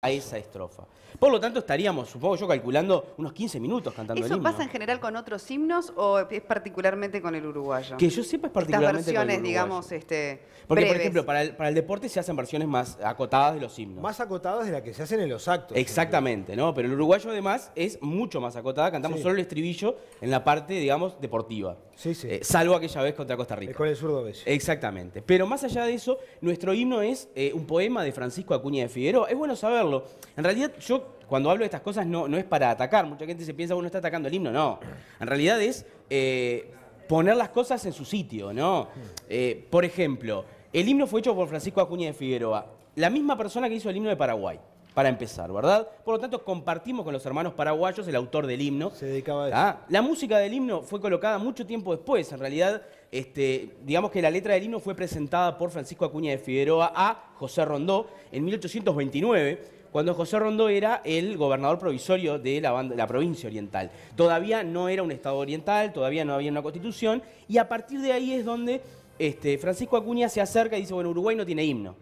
a esa estrofa. Por lo tanto, estaríamos, supongo yo, calculando unos 15 minutos cantando el himno. pasa en general con otros himnos o es particularmente con el uruguayo? Que yo siempre es particularmente Estas versiones, digamos, este, Porque, por ejemplo, para el, deporte se hacen versiones más acotadas de los himnos. Más acotadas de las que se hacen en los actos. Exactamente, ¿no? Pero el uruguayo, además, es mucho más acotada. Cantamos solo el estribillo en la parte, digamos, deportiva. Sí, sí. Eh, salvo aquella vez contra Costa Rica. Con el zurdo Bello. Exactamente. Pero más allá de eso, nuestro himno es eh, un poema de Francisco Acuña de Figueroa. Es bueno saberlo. En realidad, yo cuando hablo de estas cosas no, no es para atacar. Mucha gente se piensa, uno está atacando el himno. No. En realidad es eh, poner las cosas en su sitio, ¿no? Mm. por ejemplo, el himno fue hecho por Francisco Acuña de Figueroa, la misma persona que hizo el himno de Paraguay para empezar, ¿verdad? Por lo tanto, compartimos con los hermanos paraguayos el autor del himno. Se dedicaba a eso. ¿Ah? La música del himno fue colocada mucho tiempo después. En realidad, este, digamos que la letra del himno fue presentada por Francisco Acuña de Figueroa a José Rondó en 1829 cuando José Rondó era el gobernador provisorio de la, provincia oriental. Todavía no era un estado oriental, todavía no había una constitución, y a partir de ahí es donde este, Francisco Acuña se acerca y dice, bueno, Uruguay no tiene himno,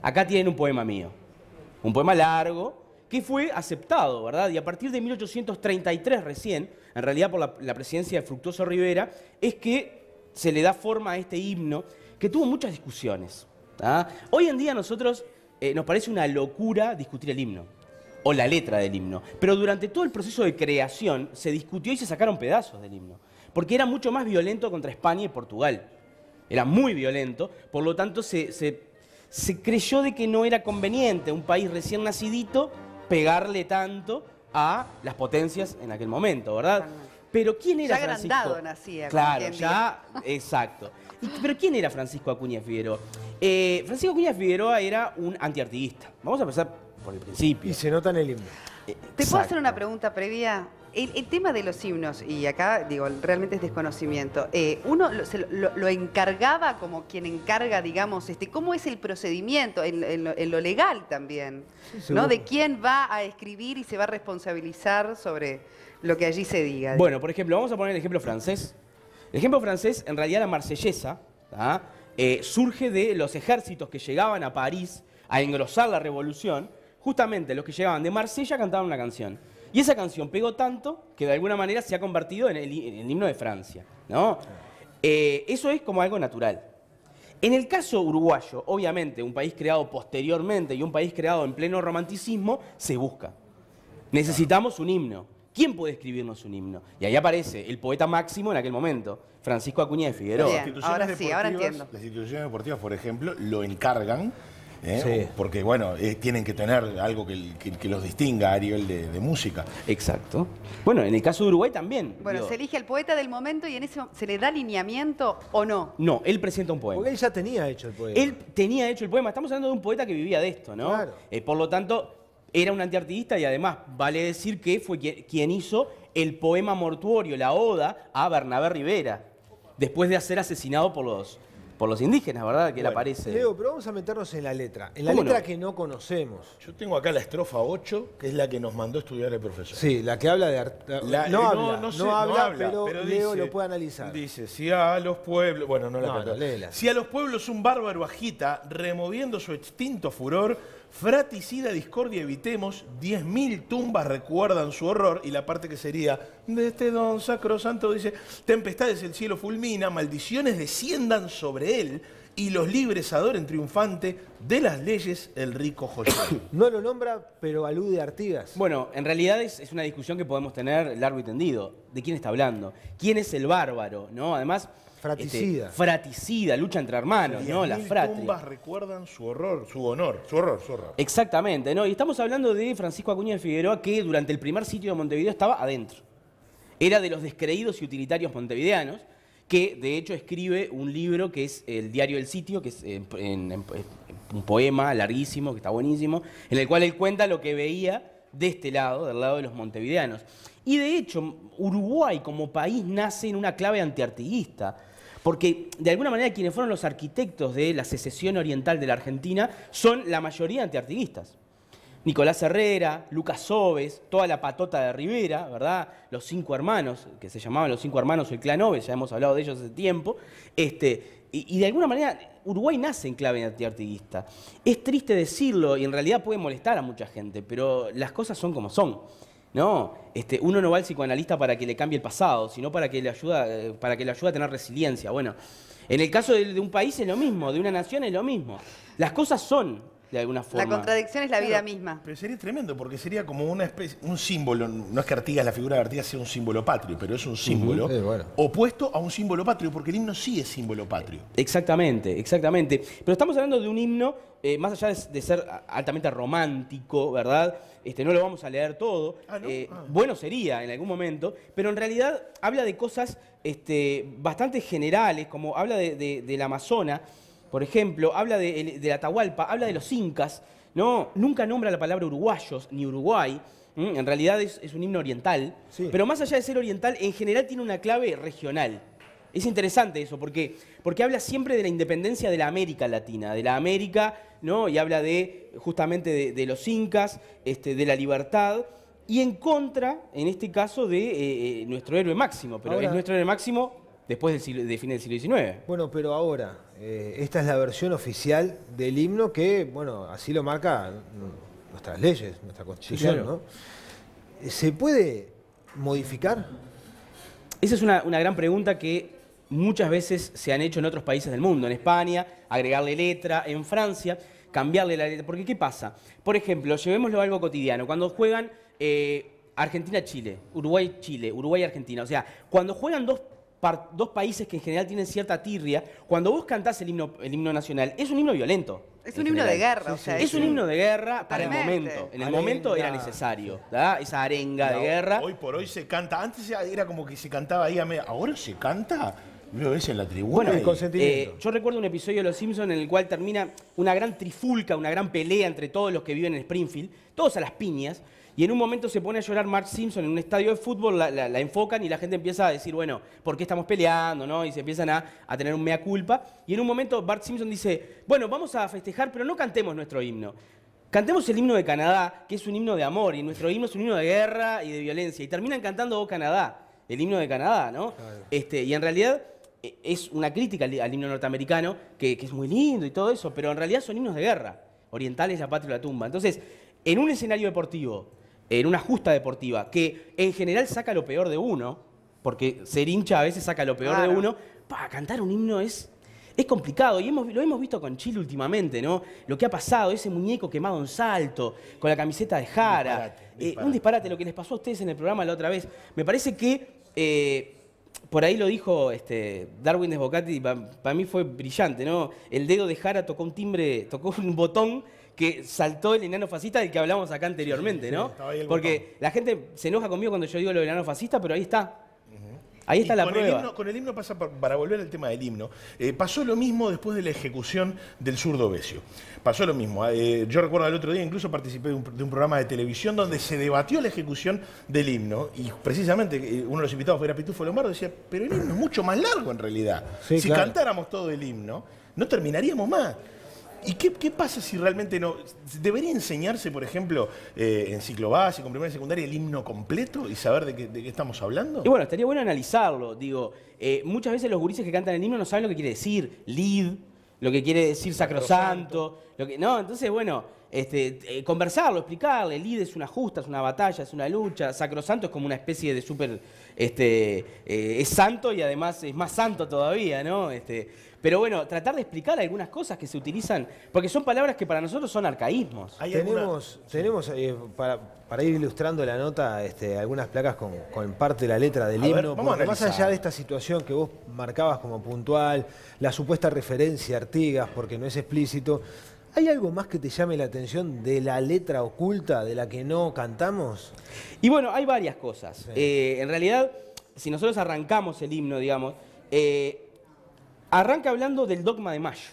acá tienen un poema mío un poema largo, que fue aceptado, ¿verdad? Y a partir de 1833 recién, en realidad por la, presidencia de Fructuoso Rivera, es que se le da forma a este himno que tuvo muchas discusiones. ¿ah? Hoy en día a nosotros eh, nos parece una locura discutir el himno o la letra del himno, pero durante todo el proceso de creación se discutió y se sacaron pedazos del himno, porque era mucho más violento contra España y Portugal. Era muy violento, por lo tanto se se creyó de que no era conveniente un país recién nacidito pegarle tanto a las potencias en aquel momento, ¿verdad? Pero ¿quién era ya Francisco? nacía. Claro, ya, exacto. pero ¿quién era Francisco Acuña Figueroa? Eh, Francisco Acuña Figueroa era un antiartiguista. Vamos a empezar por el principio. Y se nota en el himno. Eh, ¿Te puedo hacer una pregunta previa? El, tema de los himnos, y acá digo, realmente es desconocimiento, eh, uno lo, encargaba como quien encarga, digamos, este, ¿cómo es el procedimiento en, lo, legal también? ¿no? ¿De quién va a escribir y se va a responsabilizar sobre lo que allí se diga? Bueno, por ejemplo, vamos a poner el ejemplo francés. El ejemplo francés, en realidad la marsellesa, ¿ah? eh, surge de los ejércitos que llegaban a París a engrosar la revolución. Justamente los que llegaban de Marsella cantaban una canción. Y esa canción pegó tanto que de alguna manera se ha convertido en el, himno de Francia. ¿no? Eh, eso es como algo natural. En el caso uruguayo, obviamente, un país creado posteriormente y un país creado en pleno romanticismo, se busca. Necesitamos un himno. ¿Quién puede escribirnos un himno? Y ahí aparece el poeta máximo en aquel momento, Francisco Acuña de Figueroa. ahora sí, ahora entiendo. Las instituciones deportivas, por ejemplo, lo encargan ¿eh? porque bueno, eh, tienen que tener algo que, los distinga a nivel de, música. Exacto. Bueno, en el caso de Uruguay también. Bueno, se elige el poeta del momento y en eso se le da alineamiento o no. No, él presenta un poema. Porque él ya tenía hecho el poema. Él tenía hecho el poema. Estamos hablando de un poeta que vivía de esto, ¿no? Claro. Eh, por lo tanto, era un antiartista y además vale decir que fue quien hizo el poema mortuorio, la oda a Bernabé Rivera, después de ser asesinado por los por los indígenas, ¿verdad? Que él aparece. Leo, pero vamos a meternos en la letra, en la letra que no conocemos. Yo tengo acá la estrofa 8, que es la que nos mandó estudiar el profesor. Sí, la que habla de eh, No, habla, pero, Leo lo puede analizar. Dice, si a los pueblos, bueno, no la léela. si a los pueblos un bárbaro agita, removiendo su extinto furor, Fraticida discordia evitemos, mil tumbas recuerdan su horror y la parte que sería de este don sacrosanto dice, tempestades el cielo fulmina, maldiciones desciendan sobre él y los libres adoren triunfante de las leyes el rico joyero. No lo nombra, pero alude a Artigas. Bueno, en realidad es, una discusión que podemos tener largo y tendido. ¿De quién está hablando? ¿Quién es el bárbaro? ¿No? Además Fraticida. Este, fraticida, lucha entre hermanos, ¿no? Las las tumbas recuerdan su horror, su honor, su horror, su horror. Exactamente, ¿no? Y estamos hablando de Francisco Acuña de Figueroa, que durante el primer sitio de Montevideo estaba adentro. Era de los descreídos y utilitarios montevideanos, que de hecho escribe un libro que es El Diario del Sitio, que es un poema larguísimo, que está buenísimo, en el cual él cuenta lo que veía de este lado, del lado de los montevideanos. Y de hecho, Uruguay como país nace en una clave antiartiguista. Porque de alguna manera quienes fueron los arquitectos de la secesión oriental de la Argentina son la mayoría antiartiguistas. Nicolás Herrera, Lucas Oves, toda la patota de Rivera, ¿verdad? Los cinco hermanos, que se llamaban los cinco hermanos o el clan Oves, ya hemos hablado de ellos hace tiempo. Este, y, y de alguna manera Uruguay nace en clave antiartiguista. Es triste decirlo y en realidad puede molestar a mucha gente, pero las cosas son como son. No, este, uno no va al psicoanalista para que le cambie el pasado, sino para que le ayuda eh, para que le ayude a tener resiliencia. Bueno, en el caso de, de un país es lo mismo, de una nación es lo mismo. Las cosas son, alguna forma. La contradicción es la vida misma. Pero sería tremendo, porque sería como una especie, un símbolo, no es que Artigas, la figura de Artigas sea un símbolo patrio, pero es un símbolo opuesto a un símbolo patrio, porque el himno sí es símbolo patrio. Exactamente, exactamente. Pero estamos hablando de un himno, eh, más allá de, ser altamente romántico, ¿verdad? Este, no lo vamos a leer todo. Ah, eh, ah. Bueno sería en algún momento, pero en realidad habla de cosas este, bastante generales, como habla de, del Amazonas, por ejemplo, habla de, la Atahualpa, habla de los incas, ¿no? Nunca nombra la palabra uruguayos ni Uruguay. En realidad es, un himno oriental. Pero más allá de ser oriental, en general tiene una clave regional. Es interesante eso, porque, porque habla siempre de la independencia de la América Latina, de la América, ¿no? Y habla de justamente de, los incas, este, de la libertad, y en contra, en este caso, de eh, eh, nuestro héroe máximo. Pero es nuestro héroe máximo después del, fin del siglo XIX. Bueno, pero ahora, eh, esta es la versión oficial del himno que, bueno, así lo marca mm, nuestras leyes, nuestra constitución, ¿no? ¿Se puede modificar? Esa es una, gran pregunta que muchas veces se han hecho en otros países del mundo, en España, agregarle letra, en Francia, cambiarle la letra. Porque, ¿qué pasa? Por ejemplo, llevémoslo a algo cotidiano. Cuando juegan eh, Argentina-Chile, Uruguay-Chile, Uruguay-Argentina, o sea, cuando juegan dos dos países que en general tienen cierta tirria, cuando vos cantás el himno, nacional, es un himno violento. Es un himno de guerra, es un himno de guerra para el momento. En el momento era necesario, Esa arenga de guerra. Hoy por hoy se canta. Antes era como que se cantaba ahí a media. Ahora se canta. Lo ves en la tribuna. Eh, yo recuerdo un episodio de Los Simpsons en el cual termina una gran trifulca, una gran pelea entre todos los que viven en Springfield, todos a las piñas. Y en un momento se pone a llorar Mark Simpson en un estadio de fútbol, la, enfocan y la gente empieza a decir, bueno, ¿por qué estamos peleando? ¿no? Y se empiezan a, tener un mea culpa. Y en un momento Bart Simpson dice, bueno, vamos a festejar, pero no cantemos nuestro himno. Cantemos el himno de Canadá, que es un himno de amor, y nuestro himno es un himno de guerra y de violencia. Y terminan cantando Oh Canadá, el himno de Canadá, ¿no? Este, y en realidad e, es una crítica al, himno norteamericano, que, es muy lindo y todo eso, pero en realidad son himnos de guerra. orientales, a patria la tumba. Entonces, en un escenario deportivo, en una justa deportiva, que en general saca lo peor de uno, porque ser hincha a veces saca lo peor de uno, para cantar un himno es es complicado y lo hemos visto con Chile últimamente, ¿no? Lo que ha pasado, ese muñeco quemado en salto, con la camiseta de Jara. Eh, un disparate, lo que les pasó a ustedes en el programa la otra vez. Me parece que, eh, por ahí lo dijo este, Darwin Desbocati, para mí fue brillante, ¿no? El dedo de Jara tocó un timbre, tocó un botón que saltó el enano fascista del que hablamos acá anteriormente, ¿no? Porque la gente se enoja conmigo cuando yo digo lo del enano fascista, pero ahí está. Ahí está la con prueba. con el himno pasa, para volver al tema del himno, eh, pasó lo mismo después de la ejecución del zurdo Besio. Pasó lo mismo. Eh, yo recuerdo el otro día, incluso participé de un, programa de televisión donde se debatió la ejecución del himno y precisamente eh, uno de los invitados era Pitufo Lombardo decía, pero el himno es mucho más largo en realidad. si cantáramos todo el himno, no terminaríamos más. ¿Y qué, pasa si realmente no? ¿Debería enseñarse, por ejemplo, eh, en ciclo básico, en primera y secundaria, el himno completo y saber de qué, estamos hablando? Y bueno, estaría bueno analizarlo. Digo, eh, muchas veces los gurises que cantan el himno no saben lo que quiere decir lead, lo que quiere decir sacrosanto. Lo que, no, entonces, bueno este, eh, conversarlo, explicarle, el ID es una justa, es una batalla, es una lucha, Sacrosanto es como una especie de súper, este, eh, es santo y además es más santo todavía, ¿no? Este, pero bueno, tratar de explicar algunas cosas que se utilizan, porque son palabras que para nosotros son arcaísmos. Tenemos, tenemos eh, para, ir ilustrando la nota, este, algunas placas con, parte de la letra del libro himno, más allá de esta situación que vos marcabas como puntual, la supuesta referencia a Artigas, porque no es explícito, ¿Hay algo más que te llame la atención de la letra oculta de la que no cantamos? Y bueno, hay varias cosas. Eh, en realidad, si nosotros arrancamos el himno, digamos, eh, arranca hablando del dogma de Mayo.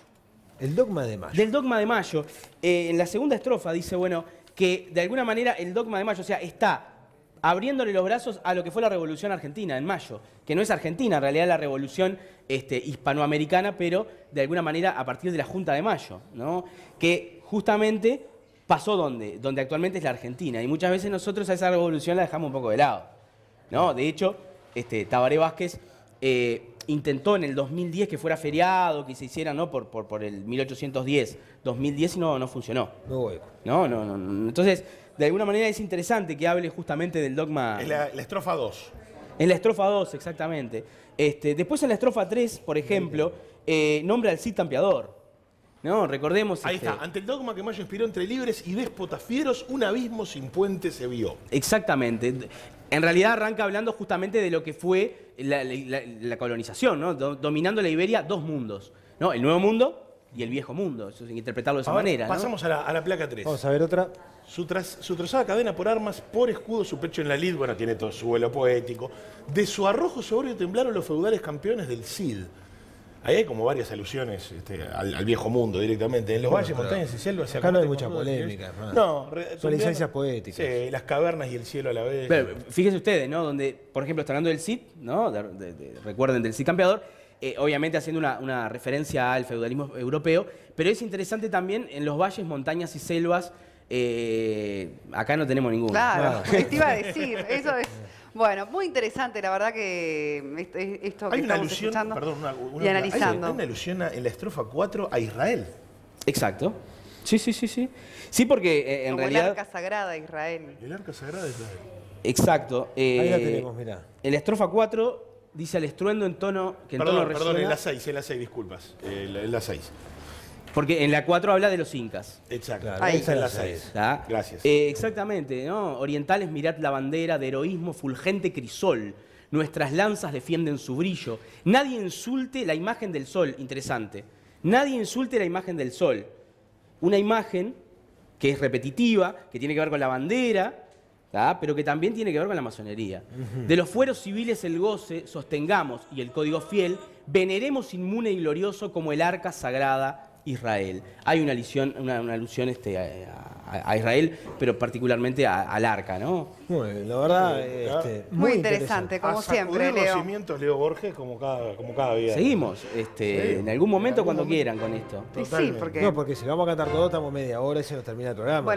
El dogma de Mayo. Del dogma de Mayo. Eh, en la segunda estrofa dice, bueno, que de alguna manera el dogma de Mayo, o sea, está abriéndole los brazos a lo que fue la Revolución Argentina en mayo, que no es Argentina, en realidad la Revolución este, hispanoamericana, pero de alguna manera a partir de la Junta de Mayo, ¿no? que justamente pasó donde, donde actualmente es la Argentina, y muchas veces nosotros a esa revolución la dejamos un poco de lado. ¿no? De hecho, este, Tabaré Vázquez... Eh, intentó en el 2010 que fuera feriado, que se hiciera, ¿no? Por, por, el 1810, 2010 no, no funcionó. No, no, no, Entonces, de alguna manera es interesante que hable justamente del dogma. en la, estrofa 2. En la estrofa 2, exactamente. Este, después en la estrofa 3, por ejemplo, eh, nombra al Cid tampiador. No, recordemos. Ahí está, este, ante el dogma que Mayo inspiró entre libres y déspotas fieros, un abismo sin puente se vio. Exactamente. En realidad arranca hablando justamente de lo que fue la, colonización, dominando la Iberia dos mundos, ¿no? El Nuevo Mundo y el Viejo Mundo, eso interpretarlo de esa manera. Pasamos a, la, placa 3. Vamos a ver otra. Su, trazada su, cadena por armas, por escudo, su pecho en la lid, bueno, tiene todo su vuelo poético. De su arrojo sobrio temblaron los feudales campeones del Cid. Ahí hay como varias alusiones este, al, viejo mundo directamente. En los valles, montañas y selvas. Acá no hay mucha polémica. No, re, son poéticas. Sí, las cavernas y el cielo a la vez. Pero, fíjense ustedes, ¿no? Donde, por ejemplo, está hablando del CID, ¿no? recuerden del CID campeador. Eh, obviamente haciendo una, referencia al feudalismo europeo, pero es interesante también en los valles, montañas y selvas. Eh, acá no tenemos ninguno. Claro, claro. te iba a decir, eso es bueno, muy interesante, la verdad que esto, hay una alusión, escuchando perdón, una, una, y analizando. Hay, una alusión en la estrofa 4 a Israel. Exacto. Sí, sí, sí, sí. Sí, porque eh, en Como realidad... el arca sagrada de Israel. El arca sagrada de Israel. Exacto. Eh, Ahí la tenemos, mirá. En la estrofa 4 dice al estruendo en tono... Que en tono perdón, en la 6, en la 6, disculpas. Eh, en la 6. Porque en la 4 habla de los incas. Exacto. Ahí. está en la 6. Gracias. Eh, exactamente, ¿no? Orientales, mirad la bandera de heroísmo fulgente crisol. Nuestras lanzas defienden su brillo. Nadie insulte la imagen del sol. Interesante. Nadie insulte la imagen del sol. Una imagen que es repetitiva, que tiene que ver con la bandera, pero que también tiene que ver con la masonería. De los fueros civiles el goce sostengamos y el código fiel veneremos inmune y glorioso como el arca sagrada Israel. Hay una alusión, una, alusión este, a, Israel, pero particularmente al arca, ¿no? Muy la verdad, este, muy, interesante, como siempre. Leo. Leo Borges, como cada, día. Seguimos, este, en algún momento cuando quieran con esto. Sí, porque... No, porque si lo vamos a cantar todo, estamos media hora y se nos termina el programa.